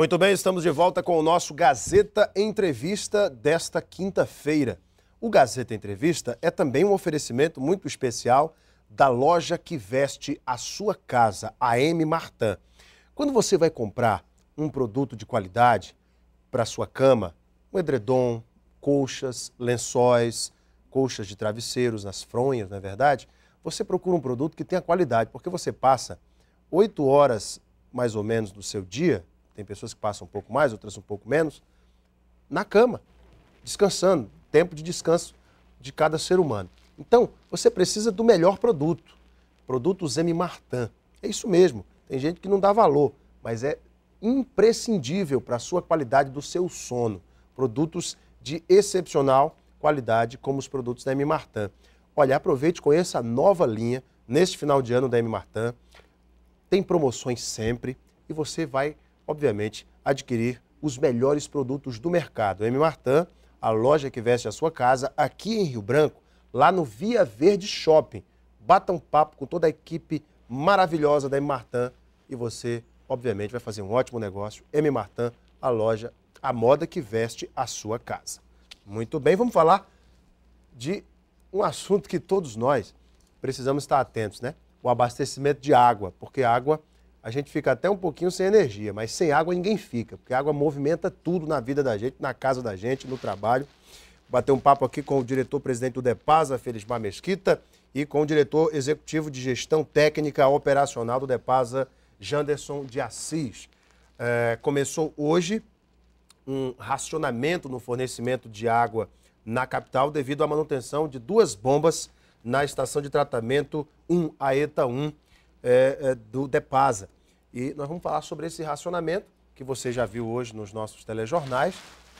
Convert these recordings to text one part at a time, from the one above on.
Muito bem, estamos de volta com o nosso Gazeta Entrevista desta quinta-feira. O Gazeta Entrevista é também um oferecimento muito especial da loja que veste a sua casa, a M Martin. Quando você vai comprar um produto de qualidade para sua cama, um edredom, colchas, lençóis, colchas de travesseiros nas fronhas, não é verdade? Você procura um produto que tenha qualidade, porque você passa oito horas mais ou menos do seu dia tem pessoas que passam um pouco mais, outras um pouco menos, na cama, descansando, tempo de descanso de cada ser humano. Então, você precisa do melhor produto, produtos M. Martin. É isso mesmo, tem gente que não dá valor, mas é imprescindível para a sua qualidade do seu sono. Produtos de excepcional qualidade, como os produtos da M. Martin. Olha, aproveite, conheça a nova linha neste final de ano da M. Martin. Tem promoções sempre e você vai obviamente, adquirir os melhores produtos do mercado. M. Martin, a loja que veste a sua casa, aqui em Rio Branco, lá no Via Verde Shopping. Bata um papo com toda a equipe maravilhosa da M. Martin e você, obviamente, vai fazer um ótimo negócio. M. Martin, a loja, a moda que veste a sua casa. Muito bem, vamos falar de um assunto que todos nós precisamos estar atentos, né? O abastecimento de água, porque água a gente fica até um pouquinho sem energia, mas sem água ninguém fica, porque a água movimenta tudo na vida da gente, na casa da gente, no trabalho. Bater um papo aqui com o diretor-presidente do DEPASA, Felismar Mesquita, e com o diretor executivo de gestão técnica operacional do DEPASA, Janderson de Assis. É, começou hoje um racionamento no fornecimento de água na capital devido à manutenção de duas bombas na estação de tratamento 1 ETA 1 é, é, do DEPASA. E nós vamos falar sobre esse racionamento, que você já viu hoje nos nossos telejornais,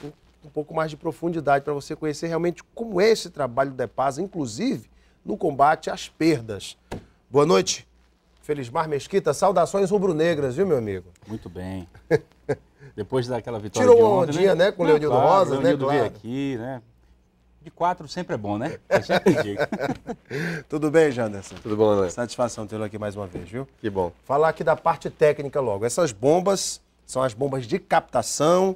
um, um pouco mais de profundidade para você conhecer realmente como é esse trabalho do DEPASA, inclusive no combate às perdas. Boa noite, Felizmar Mesquita. Saudações rubro-negras, viu, meu amigo? Muito bem. Depois daquela vitória Tirou de ontem, um dia, né, né com o Leonildo claro, Rosa, né? Leonildo né, claro. aqui, né? De quatro sempre é bom, né? Eu Tudo bem, Janderson? Tudo bom, André? Satisfação tê-lo aqui mais uma vez, viu? Que bom. Falar aqui da parte técnica logo. Essas bombas são as bombas de captação.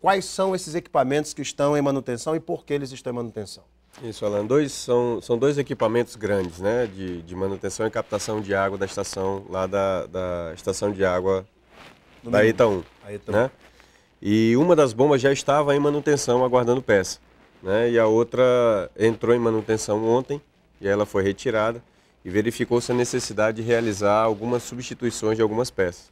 Quais são esses equipamentos que estão em manutenção e por que eles estão em manutenção? Isso, Alan. Dois, são, são dois equipamentos grandes, né? De, de manutenção e captação de água da estação, lá da, da estação de água da Itaú. Né? E uma das bombas já estava em manutenção, aguardando peça né? E a outra entrou em manutenção ontem e ela foi retirada e verificou-se a necessidade de realizar algumas substituições de algumas peças.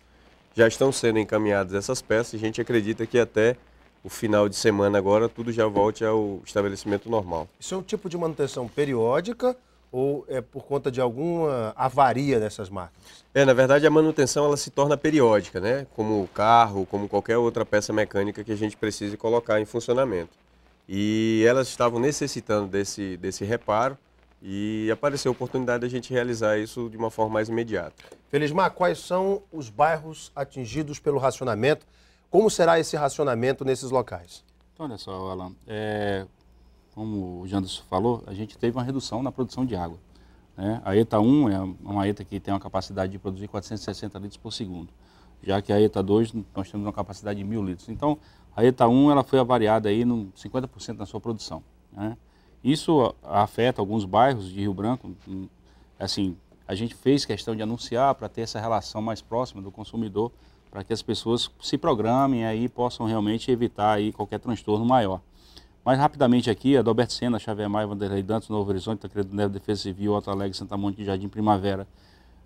Já estão sendo encaminhadas essas peças e a gente acredita que até o final de semana agora tudo já volte ao estabelecimento normal. Isso é um tipo de manutenção periódica ou é por conta de alguma avaria dessas máquinas? É, na verdade a manutenção ela se torna periódica, né? Como o carro, como qualquer outra peça mecânica que a gente precise colocar em funcionamento. E elas estavam necessitando desse, desse reparo e apareceu a oportunidade de a gente realizar isso de uma forma mais imediata. Felizmar, quais são os bairros atingidos pelo racionamento? Como será esse racionamento nesses locais? Então, olha só, Alan, é, como o Janderson falou, a gente teve uma redução na produção de água. Né? A ETA 1 é uma ETA que tem uma capacidade de produzir 460 litros por segundo já que a ETA 2 nós temos uma capacidade de mil litros. Então, a ETA 1 ela foi avariada aí no 50% na sua produção. Né? Isso afeta alguns bairros de Rio Branco. Hum, assim, a gente fez questão de anunciar para ter essa relação mais próxima do consumidor, para que as pessoas se programem aí possam realmente evitar aí qualquer transtorno maior. Mais rapidamente aqui, Adalberto Senna, Xavier Maia, Vanderlei Dantos, Novo Horizonte, Tancredo Neves, Defesa Civil, Alto Alegre, Santa Monte, e Jardim Primavera,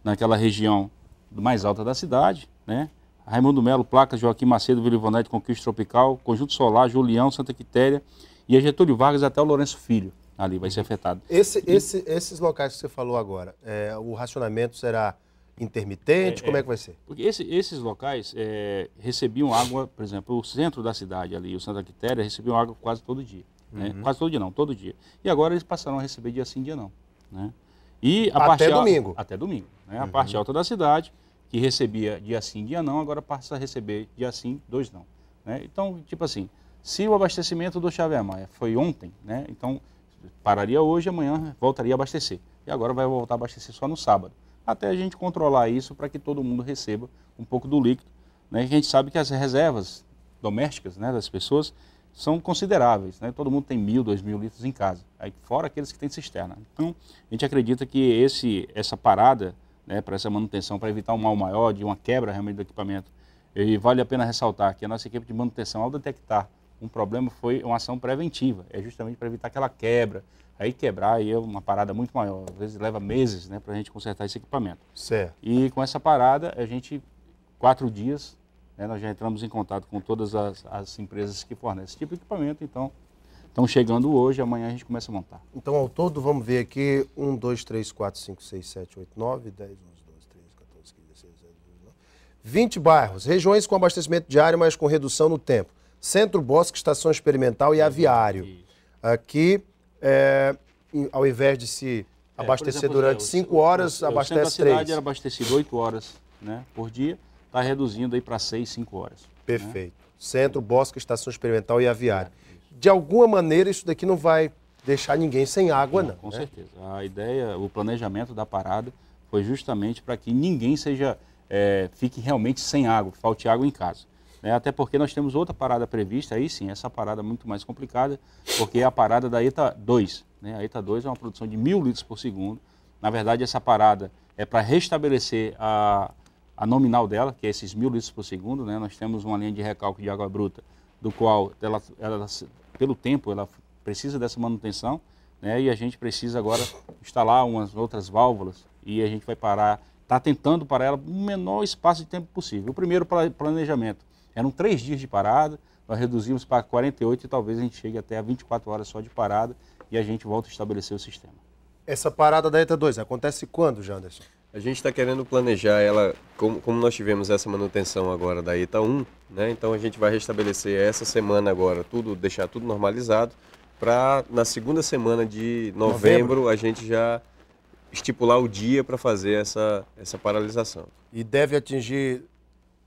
naquela região mais alta da cidade, né? Raimundo Melo, Placas, Joaquim Macedo, Vila Ivonete, Conquista Tropical, Conjunto Solar, Julião, Santa Quitéria e a Getúlio Vargas até o Lourenço Filho ali vai ser afetado. Esse, esse, esses locais que você falou agora, é, o racionamento será intermitente? É, como é, é. que vai ser? Porque esse, esses locais é, recebiam água, por exemplo, o centro da cidade ali, o Santa Quitéria, recebiam água quase todo dia. Né? Uhum. Quase todo dia não, todo dia. E agora eles passaram a receber dia sim, dia não. Né? E até domingo. Até domingo. Né? A uhum. parte alta da cidade que recebia dia sim, dia não, agora passa a receber dia sim, dois não. Né? Então, tipo assim, se o abastecimento do Chave Maia foi ontem, né? então pararia hoje, amanhã voltaria a abastecer. E agora vai voltar a abastecer só no sábado. Até a gente controlar isso para que todo mundo receba um pouco do líquido. Né? A gente sabe que as reservas domésticas né, das pessoas são consideráveis. Né? Todo mundo tem mil, dois mil litros em casa, aí fora aqueles que têm cisterna. Então, a gente acredita que esse, essa parada né, para essa manutenção, para evitar um mal maior, de uma quebra realmente do equipamento. E vale a pena ressaltar que a nossa equipe de manutenção, ao detectar um problema, foi uma ação preventiva, é justamente para evitar aquela quebra. Aí quebrar aí é uma parada muito maior, às vezes leva meses né, para a gente consertar esse equipamento. Certo. E com essa parada, a gente, quatro dias, né, nós já entramos em contato com todas as, as empresas que fornecem esse tipo de equipamento, então estão chegando hoje, amanhã a gente começa a montar. Então, ao todo, vamos ver aqui: 1, 2, 3, 4, 5, 6, 7, 8, 9, 10, 11, 12, 13, 14, 15, 16, 17, 19. 20 bairros, regiões com abastecimento diário, mas com redução no tempo. Centro, Bosque, Estação Experimental e Aviário. Aqui, é, ao invés de se é, abastecer é, exemplo, durante 5 horas, eu, eu, abastece 3. A cidade era abastecido 8 horas né, por dia, está reduzindo aí para 6, 5 horas. Né? Perfeito. Né? Centro, Bosque, Estação Experimental e Aviário. É de alguma maneira, isso daqui não vai deixar ninguém sem água, não. não com né? certeza. A ideia, o planejamento da parada foi justamente para que ninguém seja é, fique realmente sem água, falte água em casa. Né? Até porque nós temos outra parada prevista, aí sim, essa parada é muito mais complicada, porque é a parada da ETA 2. Né? A ETA 2 é uma produção de mil litros por segundo. Na verdade, essa parada é para restabelecer a, a nominal dela, que é esses mil litros por segundo. Né? Nós temos uma linha de recalque de água bruta, do qual ela, ela pelo tempo, ela precisa dessa manutenção, né? E a gente precisa agora instalar umas outras válvulas e a gente vai parar, está tentando parar ela no menor espaço de tempo possível. O primeiro planejamento eram três dias de parada, nós reduzimos para 48 e talvez a gente chegue até a 24 horas só de parada e a gente volta a estabelecer o sistema. Essa parada da ETA 2 acontece quando, Janderson? A gente está querendo planejar ela, como, como, nós tivemos essa manutenção agora da ETA 1, né? Então a gente vai restabelecer essa semana agora, tudo, deixar tudo normalizado, para na segunda semana de novembro, novembro, a gente já estipular o dia para fazer essa, essa paralisação. E deve atingir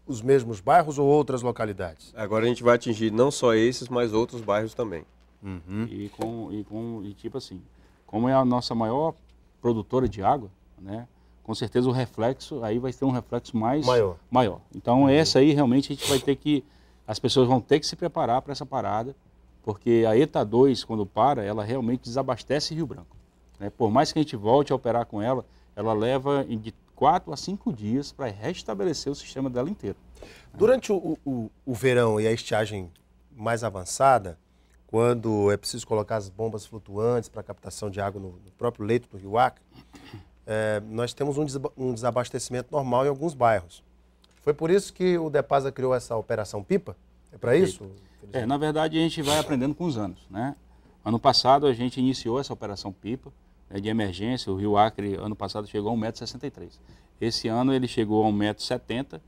os mesmos bairros ou outras localidades? Agora a gente vai atingir não só esses, mas outros bairros também. Uhum. E, com, e, com, e tipo assim, como é a nossa maior produtora de água, né? com certeza o reflexo aí vai ter um reflexo mais maior. maior. Então uhum. essa aí realmente a gente vai ter que as pessoas vão ter que se preparar para essa parada, porque a ETA 2 quando para, ela realmente desabastece Rio Branco. Né? Por mais que a gente volte a operar com ela, ela leva de 4 a 5 dias para restabelecer o sistema dela inteiro. Né? Durante o, o, o verão e a estiagem mais avançada, quando é preciso colocar as bombas flutuantes para captação de água no, no, próprio leito do rio Acre, é, nós temos um, desab um desabastecimento normal em alguns bairros. Foi por isso que o Depasa criou essa operação Pipa? É para isso? É, na verdade, a gente vai aprendendo com os anos. Né? Ano passado, a gente iniciou essa operação Pipa né, de emergência. O Rio Acre, ano passado, chegou a 1,63m. Esse ano, ele chegou a 1,70m.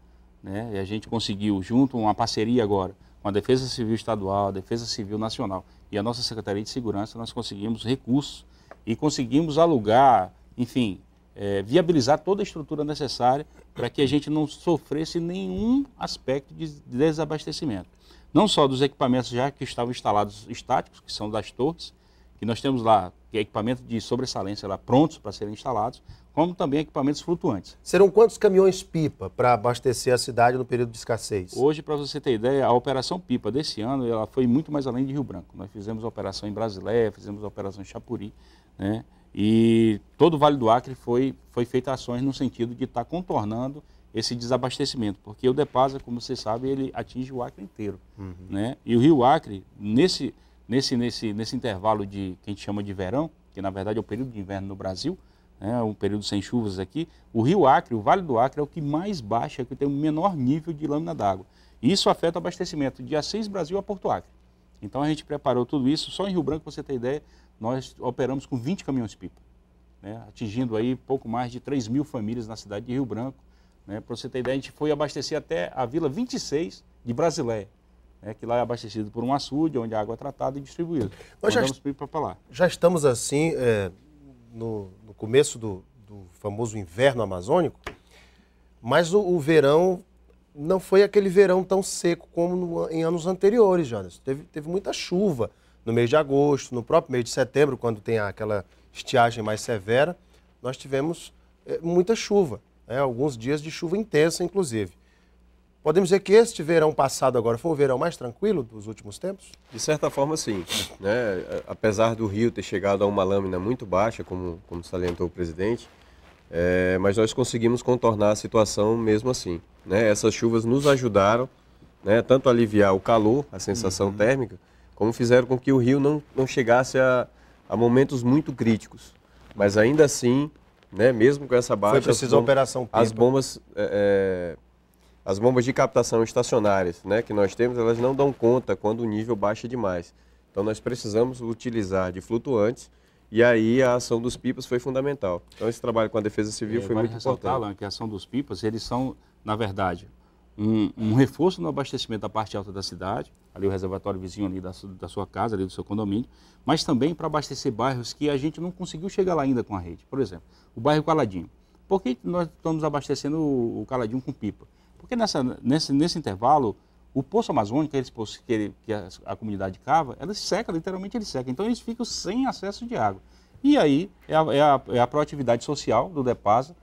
Né, e a gente conseguiu, junto, uma parceria agora com a Defesa Civil Estadual, a Defesa Civil Nacional e a nossa Secretaria de Segurança, nós conseguimos recursos e conseguimos alugar, enfim, é, viabilizar toda a estrutura necessária para que a gente não sofresse nenhum aspecto de desabastecimento. Não só dos equipamentos já que estavam instalados estáticos, que são das torres, que nós temos lá que é equipamento de sobressalência lá prontos para serem instalados, como também equipamentos flutuantes. Serão quantos caminhões pipa para abastecer a cidade no período de escassez? Hoje, para você ter ideia, a operação pipa desse ano ela foi muito mais além de Rio Branco. Nós fizemos a operação em Brasileia, fizemos a operação em Chapuri, né? E todo o Vale do Acre foi, foi feita ações no sentido de estar tá contornando esse desabastecimento, porque o Depasa, como você sabe, ele atinge o Acre inteiro. Uhum. Né? E o Rio Acre, nesse, nesse, nesse, nesse intervalo de que a gente chama de verão, que na verdade é o período de inverno no Brasil, né, é um período sem chuvas aqui, o Rio Acre, o Vale do Acre é o que mais baixa, é que tem o menor nível de lâmina d'água. E isso afeta o abastecimento de Assis Brasil a Porto Acre. Então a gente preparou tudo isso, só em Rio Branco, para você ter ideia, nós operamos com 20 caminhões-pipa, né, atingindo aí pouco mais de 3 mil famílias na cidade de Rio Branco. Né, Para você ter ideia, a gente foi abastecer até a Vila 26 de Brasileia, né, que lá é abastecido por um açude, onde a água é tratada e distribuída. Nós já, pipa lá. já estamos assim, é, no, no, começo do, do, famoso inverno amazônico, mas o, o verão não foi aquele verão tão seco como no, em anos anteriores, Jonas. Teve, teve muita chuva no mês de agosto, no próprio mês de setembro, quando tem aquela estiagem mais severa, nós tivemos eh, muita chuva, né? alguns dias de chuva intensa, inclusive. Podemos dizer que este verão passado agora foi o verão mais tranquilo dos últimos tempos? De certa forma, sim. Né? Apesar do rio ter chegado a uma lâmina muito baixa, como, como salientou o presidente, é, mas nós conseguimos contornar a situação mesmo assim. Né? Essas chuvas nos ajudaram, né? tanto a aliviar o calor, a sensação uhum. térmica, como fizeram com que o Rio não, não chegasse a, a momentos muito críticos. Mas ainda assim, né, mesmo com essa baixa, Foi preciso as, operação Pipa. as bombas é, é, as bombas de captação estacionárias, né, que nós temos, elas não dão conta quando o nível baixa demais. Então nós precisamos utilizar de flutuantes e aí a ação dos pipas foi fundamental. Então esse trabalho com a Defesa Civil é, foi muito importante. Alan, que a ação dos pipas, eles são, na verdade, um, um, reforço no abastecimento da parte alta da cidade, ali o reservatório vizinho ali da, da sua casa, ali do seu condomínio, mas também para abastecer bairros que a gente não conseguiu chegar lá ainda com a rede. Por exemplo, o bairro Caladinho. Por que nós estamos abastecendo o, o Caladinho com pipa? Porque nessa, nesse, nesse intervalo, o poço amazônico, eles, que, que a, a, comunidade cava, ela seca, literalmente ele seca. Então eles ficam sem acesso de água. E aí é a, é a, é a proatividade social do DEPASA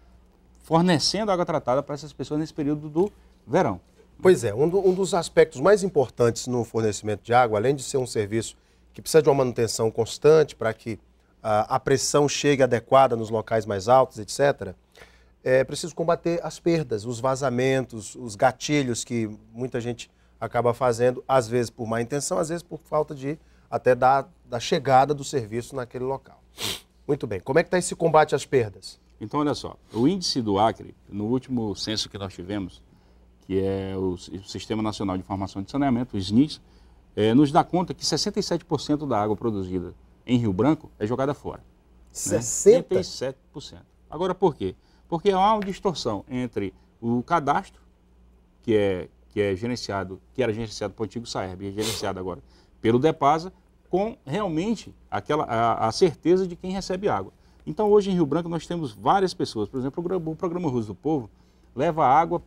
fornecendo água tratada para essas pessoas nesse período do verão. Pois é, um, do, um dos aspectos mais importantes no fornecimento de água, além de ser um serviço que precisa de uma manutenção constante para que a, ah, a pressão chegue adequada nos locais mais altos, etc., é preciso combater as perdas, os vazamentos, os gatilhos que muita gente acaba fazendo, às vezes por má intenção, às vezes por falta de até da, da chegada do serviço naquele local. Muito bem. Como é que está esse combate às perdas? Então, olha só, o índice do Acre, no último censo que nós tivemos, que é o, Sistema Nacional de Informação de Saneamento, o SNIS, é, nos dá conta que 67% da água produzida em Rio Branco é jogada fora. Né? 67%. Agora, por quê? Porque há uma distorção entre o cadastro, que é, que é gerenciado, que era gerenciado pelo antigo Saerb, é gerenciado agora pelo DEPASA, com realmente aquela, a, a, certeza de quem recebe água. Então, hoje em Rio Branco, nós temos várias pessoas. Por exemplo, o, o Programa Russo do Povo leva água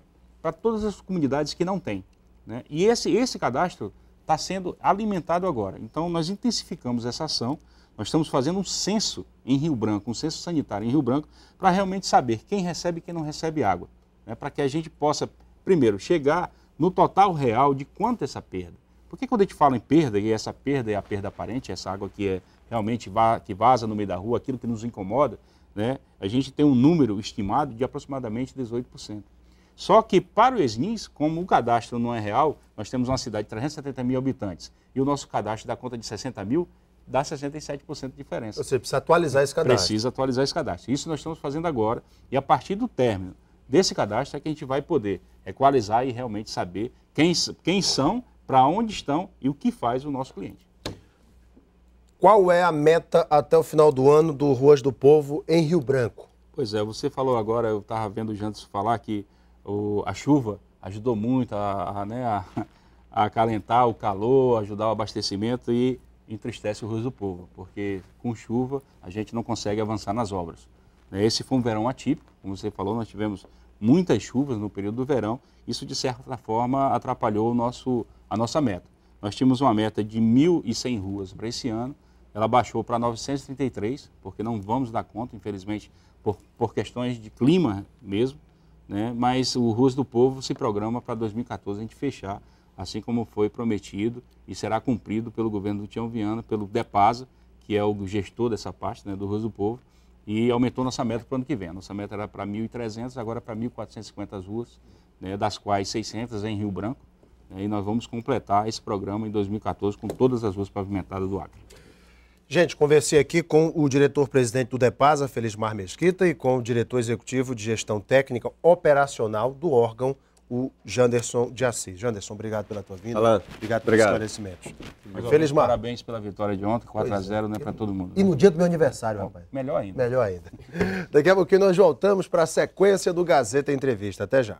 para todas as comunidades que não têm. Né? E esse, esse cadastro está sendo alimentado agora. Então, nós intensificamos essa ação. Nós estamos fazendo um censo em Rio Branco, um censo sanitário em Rio Branco, para realmente saber quem recebe e quem não recebe água. Né? Para que a gente possa, primeiro, chegar no total real de quanto é essa perda. Porque quando a gente fala em perda, e essa perda é a perda aparente, essa água que é realmente va que vaza no meio da rua, aquilo que nos incomoda, né? a gente tem um número estimado de aproximadamente 18%. Só que para o SNIS, como o cadastro não é real, nós temos uma cidade de 370 mil habitantes e o nosso cadastro dá conta de 60 mil, dá 67% de diferença. Você precisa atualizar esse cadastro. Precisa atualizar esse cadastro. Isso nós estamos fazendo agora e a partir do término desse cadastro é que a gente vai poder equalizar e realmente saber quem, quem são, para onde estão e o que faz o nosso cliente. Qual é a meta até o final do ano do Ruas do Povo em Rio Branco? Pois é, você falou agora, eu estava vendo o Jantos falar que o, a chuva ajudou muito a, a, né, a, a acalentar o calor, ajudar o abastecimento e entristece o rosto do povo, porque com chuva a gente não consegue avançar nas obras. Né, esse foi um verão atípico, como você falou, nós tivemos muitas chuvas no período do verão, isso de certa forma atrapalhou nosso, a nossa meta. Nós tínhamos uma meta de 1.100 ruas para esse ano, ela baixou para 933, porque não vamos dar conta, infelizmente, por, por questões de clima mesmo, né? mas o Ruas do Povo se programa para 2014 a gente fechar, assim como foi prometido e será cumprido pelo governo do Tião Viana, pelo DEPASA, que é o gestor dessa parte né, do Ruas do Povo, e aumentou nossa meta para o ano que vem. Nossa meta era para 1.300, agora para 1.450 ruas, né, das quais 600 é em Rio Branco, né, e nós vamos completar esse programa em 2014 com todas as ruas pavimentadas do Acre. Gente, conversei aqui com o diretor-presidente do DEPASA, Felizmar Mesquita, e com o diretor executivo de gestão técnica operacional do órgão, o Janderson de Assis. Janderson, obrigado pela tua vinda. obrigado pelos obrigado. esclarecimentos. Felizmar. Parabéns pela vitória de ontem, 4x0, é. né, para todo mundo. E né? no dia do meu aniversário, Bom, rapaz. Melhor ainda. Melhor ainda. Daqui a pouquinho nós voltamos para a sequência do Gazeta Entrevista. Até já.